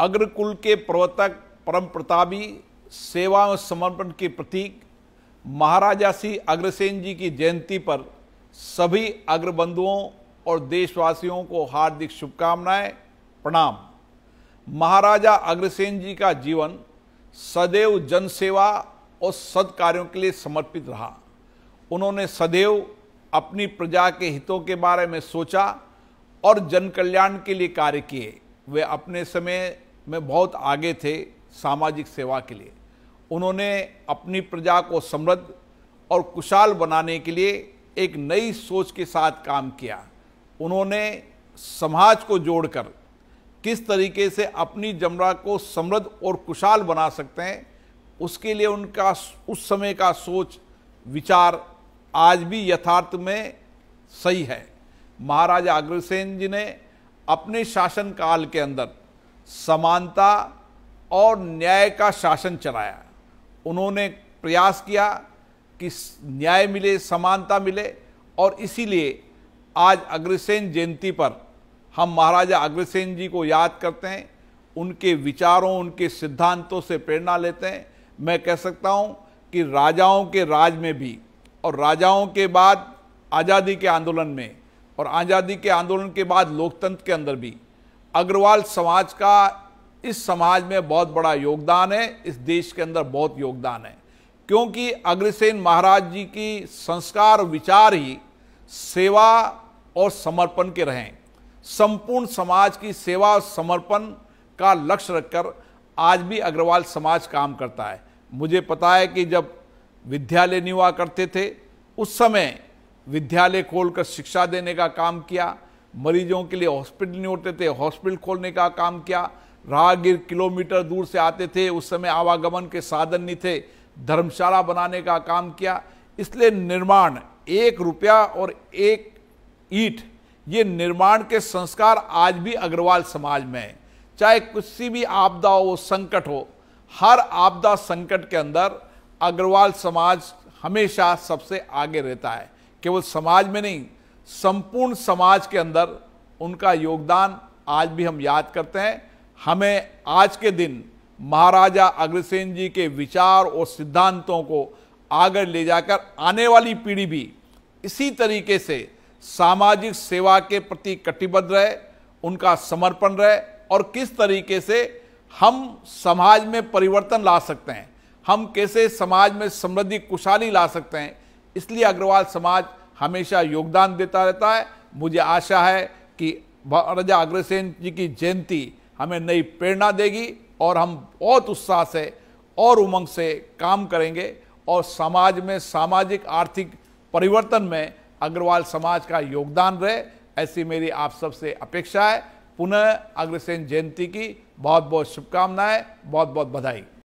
अग्रकुल के प्रवर्तक परम प्रतापी सेवा और समर्पण के प्रतीक महाराजा श्री अग्रसेन जी की जयंती पर सभी अग्रबंधुओं और देशवासियों को हार्दिक शुभकामनाएं प्रणाम महाराजा अग्रसेन जी का जीवन सदैव जनसेवा और सत्कार्यों के लिए समर्पित रहा उन्होंने सदैव अपनी प्रजा के हितों के बारे में सोचा और जनकल्याण के लिए कार्य किए वे अपने समय में बहुत आगे थे सामाजिक सेवा के लिए उन्होंने अपनी प्रजा को समृद्ध और कुशाल बनाने के लिए एक नई सोच के साथ काम किया उन्होंने समाज को जोड़कर किस तरीके से अपनी जमरा को समृद्ध और कुशाल बना सकते हैं उसके लिए उनका उस समय का सोच विचार आज भी यथार्थ में सही है महाराजा अग्रसेन जी ने अपने शासनकाल के अंदर समानता और न्याय का शासन चलाया उन्होंने प्रयास किया कि न्याय मिले समानता मिले और इसीलिए आज अग्रसेन जयंती पर हम महाराजा अग्रसेन जी को याद करते हैं उनके विचारों उनके सिद्धांतों से प्रेरणा लेते हैं मैं कह सकता हूँ कि राजाओं के राज में भी और राजाओं के बाद आज़ादी के आंदोलन में और आज़ादी के आंदोलन के बाद लोकतंत्र के अंदर भी अग्रवाल समाज का इस समाज में बहुत बड़ा योगदान है इस देश के अंदर बहुत योगदान है क्योंकि अग्रसेन महाराज जी की संस्कार विचार ही सेवा और समर्पण के रहें संपूर्ण समाज की सेवा और समर्पण का लक्ष्य रखकर आज भी अग्रवाल समाज काम करता है मुझे पता है कि जब विद्यालय नहीं हुआ करते थे उस समय विद्यालय खोलकर शिक्षा देने का काम किया मरीजों के लिए हॉस्पिटल नहीं होते थे हॉस्पिटल खोलने का काम किया राहगीर किलोमीटर दूर से आते थे उस समय आवागमन के साधन नहीं थे धर्मशाला बनाने का काम किया इसलिए निर्माण एक रुपया और एक ईट ये निर्माण के संस्कार आज भी अग्रवाल समाज में है चाहे कुछ भी आपदा हो संकट हो हर आपदा संकट के अंदर अग्रवाल समाज हमेशा सबसे आगे रहता है केवल समाज में नहीं संपूर्ण समाज के अंदर उनका योगदान आज भी हम याद करते हैं हमें आज के दिन महाराजा अग्रसेन जी के विचार और सिद्धांतों को आगे ले जाकर आने वाली पीढ़ी भी इसी तरीके से सामाजिक सेवा के प्रति कटिबद्ध रहे उनका समर्पण रहे और किस तरीके से हम समाज में परिवर्तन ला सकते हैं हम कैसे समाज में समृद्धि खुशहाली ला सकते हैं इसलिए अग्रवाल समाज हमेशा योगदान देता रहता है मुझे आशा है कि राजा अग्रसेन जी की जयंती हमें नई प्रेरणा देगी और हम बहुत उत्साह से और उमंग से काम करेंगे और समाज में सामाजिक आर्थिक परिवर्तन में अग्रवाल समाज का योगदान रहे ऐसी मेरी आप सबसे अपेक्षा है पुनः अग्रसेन जयंती की बहुत बहुत शुभकामनाएं बहुत बहुत बधाई